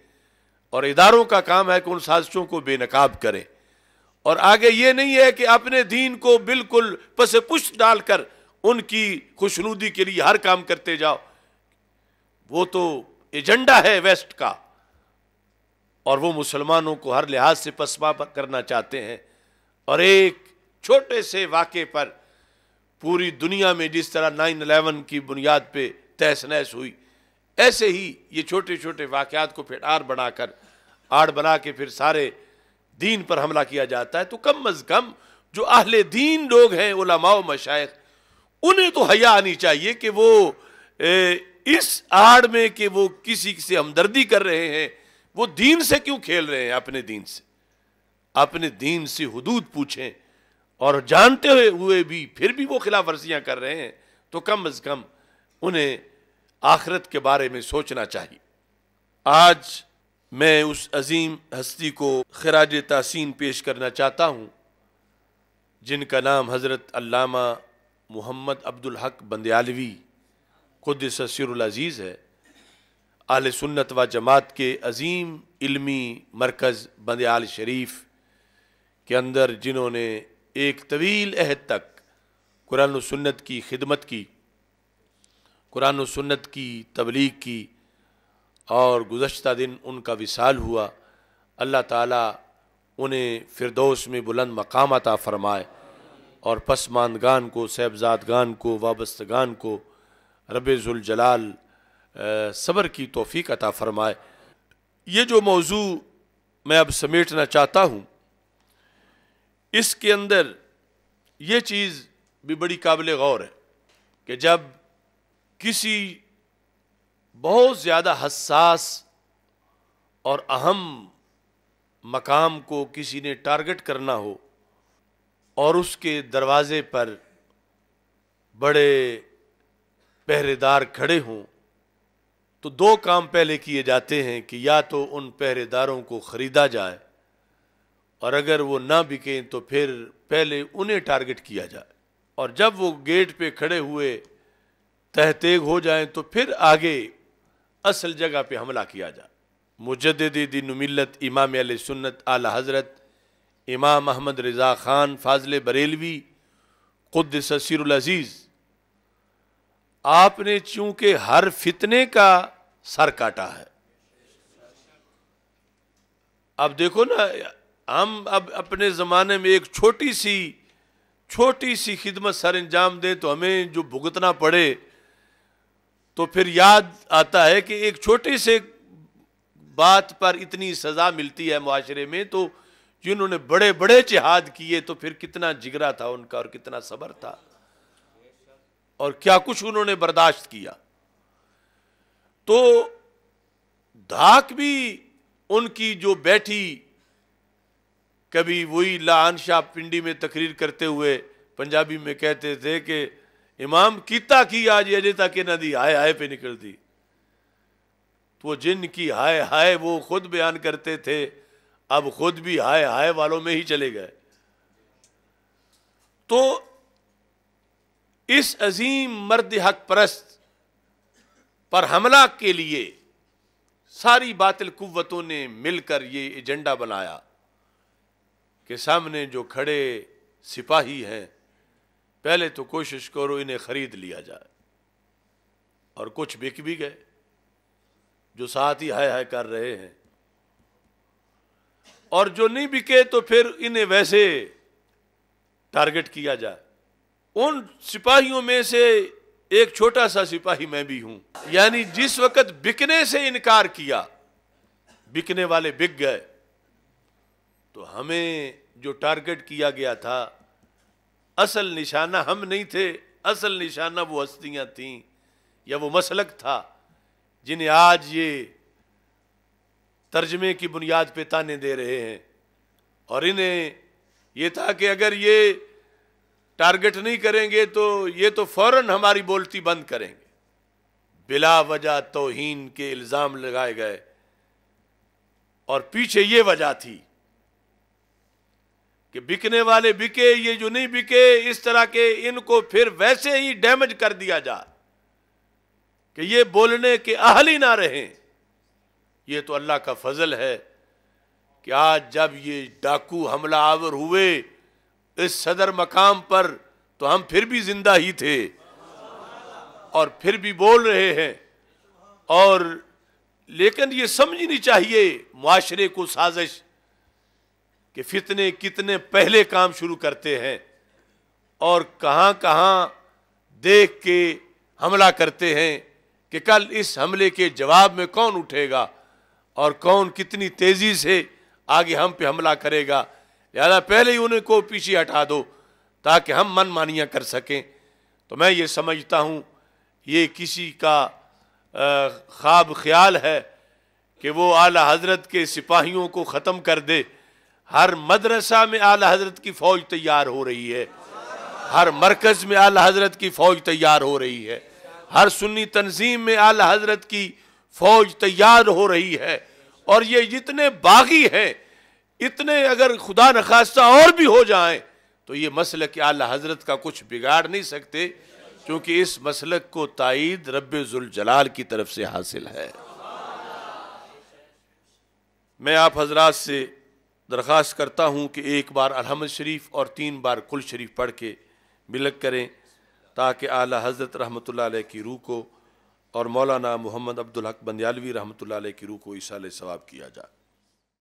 और इदारों का काम है कि उन साजिशों को बेनकाब करें और आगे ये नहीं है कि अपने दीन को बिल्कुल पस पुश डालकर उनकी खुशनुदी के लिए हर काम करते जाओ वो तो एजेंडा है वेस्ट का और वो मुसलमानों को हर लिहाज से पसपा करना चाहते हैं और एक छोटे से वाक़े पर पूरी दुनिया में जिस तरह नाइन अलेवन की बुनियाद पे तहस नहस हुई ऐसे ही ये छोटे छोटे वाक़ात को फिर आड़ बनाकर आड़ बना के फिर सारे दीन पर हमला किया जाता है तो कम अज़ कम जो आहले दीन लोग हैं उलमाओ मशाइ उन्हें तो हया आनी चाहिए कि वो ए, इस आड़ में कि वो किसी से हमदर्दी कर रहे हैं वो दीन से क्यों खेल रहे हैं अपने दीन से अपने दीन से हदूद पूछें और जानते हुए भी फिर भी वो खिलाफ वर्जियां कर रहे हैं तो कम अज़ कम उन्हें आखरत के बारे में सोचना चाहिए आज मैं उस अजीम हस्ती को खराज तहसीन पेश करना चाहता हूँ जिनका नाम हज़रत अल्लामा मोहम्मद अब्दुल हक बंदयालवी खुद ससरजीज़ है आल सुन्नत व जमात के अजीम इल्मी मरकज़ बंदयाल शरीफ के अंदर जिन्होंने एक तवील अहद तक कुरान सुन्नत की खिदमत की कुरान सुन्नत की तबलीग की और गुज्त दिन उनका विसाल हुआ अल्लाह ताला उन्हें फिरदौस में बुलंद मकाम अता फ़रमाए और पसमानगान को गान को वाबस्तगान को रबुलजलाल सबर की तोफ़ी अता फ़रमाए ये जो मौजू मैं अब समेटना चाहता हूँ इसके अंदर ये चीज़ भी बड़ी काबिल गौर है कि जब किसी बहुत ज़्यादा हसास और अहम मकाम को किसी ने टारगेट करना हो और उसके दरवाज़े पर बड़े पहरेदार खड़े हों तो दो काम पहले किए जाते हैं कि या तो उन पहरेदारों को ख़रीदा जाए और अगर वो ना बिकें तो फिर पहले उन्हें टारगेट किया जाए और जब वो गेट पे खड़े हुए तहतेग हो जाए तो फिर आगे असल जगह पे हमला किया जाए मुजद दिन इमाम अल सुन्नत आल हज़रत इमाम अहमद रज़ा ख़ान फाजिल बरेलवी खुद ससीरुल अज़ीज़ आपने चूंकि हर फितने का सर काटा है अब देखो ना हम अब अपने ज़माने में एक छोटी सी छोटी सी खिदमत सर अंजाम दें तो हमें जो भुगतना पड़े तो फिर याद आता है कि एक छोटे से बात पर इतनी सज़ा मिलती है माशरे में तो जिन्होंने बड़े बड़े जिहाद किए तो फिर कितना जिगरा था उनका और कितना सबर था और क्या कुछ उन्होंने बर्दाश्त किया तो धाक भी उनकी जो बैठी कभी वही लान शाह पिंडी में तकरीर करते हुए पंजाबी में कहते थे कि इमाम किता की आज अजे तक इन्हों की हाय हाय पे निकलती तो जिनकी हाय हाय वो खुद बयान करते थे अब खुद भी हाय हाय वालों में ही चले गए तो इस अजीम मर्द हक परस्त पर हमला के लिए सारी बातिल कुतों ने मिलकर ये एजेंडा बनाया कि सामने जो खड़े सिपाही हैं पहले तो कोशिश करो इन्हें खरीद लिया जाए और कुछ बिक भी गए जो साथ ही हाय हाय कर रहे हैं और जो नहीं बिके तो फिर इन्हें वैसे टारगेट किया जाए उन सिपाहियों में से एक छोटा सा सिपाही मैं भी हूं यानी जिस वक्त बिकने से इनकार किया बिकने वाले बिक गए तो हमें जो टारगेट किया गया था असल निशाना हम नहीं थे असल निशाना वो हस्तियाँ थीं या वो मसलक था जिन्हें आज ये तर्जमे की बुनियाद पे ताने दे रहे हैं और इन्हें ये था कि अगर ये टारगेट नहीं करेंगे तो ये तो फौरन हमारी बोलती बंद करेंगे बिला वजह तोहन के इल्ज़ाम लगाए गए और पीछे ये वजह थी कि बिकने वाले बिके ये जो नहीं बिके इस तरह के इनको फिर वैसे ही डैमेज कर दिया जाए कि ये बोलने के अहल ही ना रहे ये तो अल्लाह का फजल है कि आज जब ये डाकू हमला आवर हुए इस सदर मकाम पर तो हम फिर भी जिंदा ही थे और फिर भी बोल रहे हैं और लेकिन ये समझनी चाहिए माशरे को साजिश कि फितने कितने पहले काम शुरू करते हैं और कहाँ कहाँ देख के हमला करते हैं कि कल इस हमले के जवाब में कौन उठेगा और कौन कितनी तेज़ी से आगे हम पे हमला करेगा लिहाजा पहले ही उन्हें को पीछे हटा दो ताकि हम मन मानियाँ कर सकें तो मैं ये समझता हूँ ये किसी का ख्वाब ख्याल है कि वो आला हजरत के सिपाहियों को ख़त्म कर दे हर मदरसा में आला हजरत की फौज तैयार हो रही है हर मरकज में आला हजरत की फौज तैयार हो रही है हर सुन्नी तंजीम में आला हजरत की फौज तैयार हो रही है और ये जितने बागी हैं इतने अगर खुदा नखास्ता और भी हो जाएं तो ये मसल के आला हजरत का कुछ बिगाड़ नहीं सकते क्योंकि इस मसलक को तइद रबाल की तरफ से हासिल है मैं आप हजरात से दरख्वास्त करता हूँ कि एक बार अलहमद शरीफ और तीन बार कुल शरीफ पढ़ के बिलक करें ताकि आला हज़रत रहमत की रूह को और मौलाना मोहम्मद अब्दुल हक बंदयालवी रहमत की रूह को इसाल सवाब किया जाए